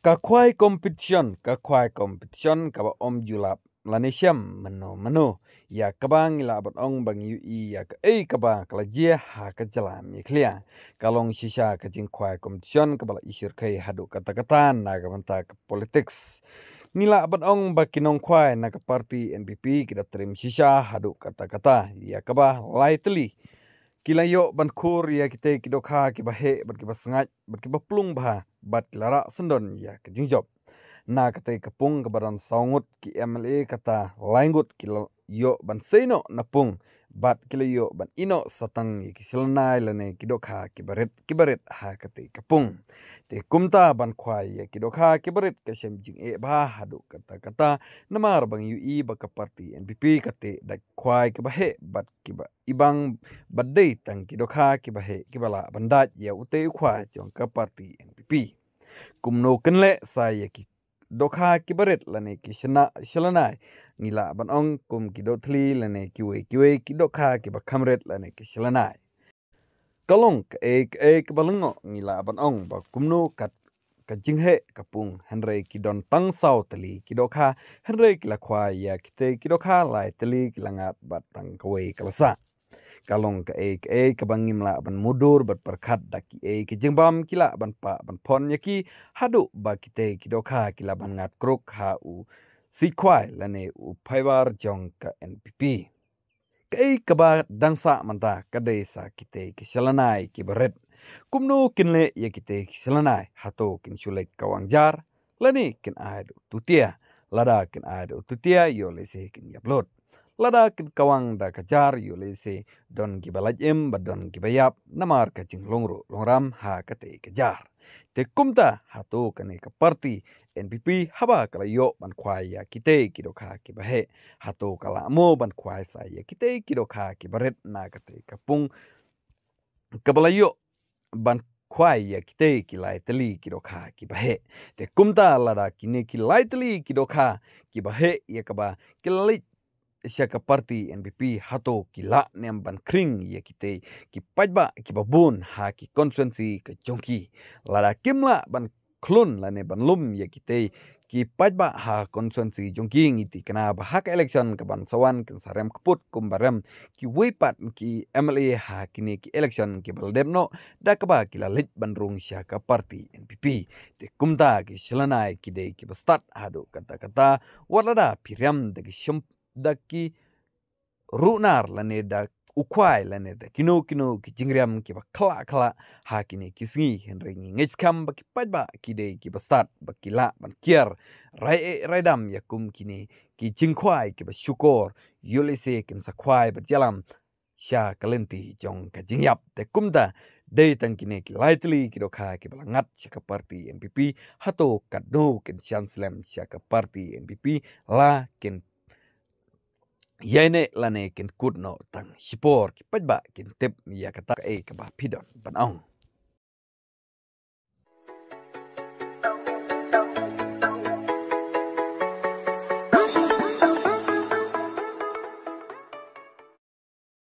Kakuai competition, kakuai competition, kaba om julap lanesiam menu menu. Ya kebang ilabat ong bang yu ya ke ei kebang kelajia ha kejalan mi klia. Kalong sisa kejing kuai competition kebala isir kei haduk kata-kata na kebanta ke politics. Nila abad ong nong kuai na ke parti NPP kita terim sisa haduk kata-kata. Ya kebah lightly. Kila yo ban kur ya kita kidoka ki bahe ha, bat ki basengat bat ki baplung bah bat lara sendon ya ke jingjob. Na kata kepung kebaran saungut ki MLA kata laingut kila yo ban seno napung. pung bat kilayo ban ino satang i kisilnai lane kidokha kibaret kibaret ha kate kapung te kumta ban khwai ya kidokha kibaret kasem jing e ba hadu kata kata namar bang yu i ba kaparti npp kate da khwai ke ba he bat kiba ibang baddei tang kidokha kiba he kibala bandaj ya utei khwa chong kaparti npp kumno kenle sai ya ki dokha kibaret lane kishna shilanai ngila banong kum kidothli lane kiwe kiwe kidokha kibakhamret lane kishlanai kalong ek ek balungo ngila banong ba kumnu kat ka jinghe kapung henre ki don tang sao tali ki dokha henre ki lakwa ya ki te ki dokha lai tali ki langat bat tang kwe kalasa kalong ke ei ke ei ke bangim la ban mudur bat perkat daki ei ke jengbam kila ban pa ban pon yaki hadu ba kite kidoka kila ban ngat kruk ha u si kwai la ne u paiwar jong ka npp ke ei ke ba dangsa manta ka desa kite ke selanai ki beret kumnu kinle yaki kite ke selanai hato kin sulai kawang jar la ne kin aidu tutia lada kin aidu tutia yo le se kin yablot ladak kawang da kajar yule se don gibalaj em badon gibayap namar kacing longro longram ha kate kajar te kumta hatu kane ke parti NPP haba kala yo ban khwai ya kite kido kha ki bahe hatu kala mo ban khwai sa ya kite kido kha ki baret na kate kapung kabalayo ban khwai ya kite ki laitli ki rokha ki bahe te kumta lada kine ki laitli ki rokha ki bahe ye ya kaba ki siya ka party NPP hato ki la niyam ban kring ya kite ki pajba ki babun ha ki konsensi ka jongki. Lada kimla ban klun la ne ban lum ya kite ki pajba ha konsensi jongki ngiti kena bahak election ka ban sawan ken sarem keput kumbarem ki wipat ki MLA ha kini ki election ki baldem no da kaba ki la lit ban rung siya ka party NPP. Te kumta ki shilanai ki day ki bastat hado kata kata warada piriam da ki shump daki runar lane da ukwai lane da kino kino ki jingriam ki ba kla kla ha ki ne ki singi hen re ngi ngi skam ba ki pa ba ki de ki ba start ba ki la ban kier rai e rai dam ya kum ki ne ki jing khwai ki ba syukor yuli se kin sa khwai ba jalam sha kalenti jong ka jing yap te kum da de tang ki ne ki lightly ki do kha ki ba ngat sha ka party mpp hato ka do kin chan slam sha ka parti mpp la kin yene lane kin kudno tang hipor ki pajba kin tep ya kata e ka ba pidon ban ong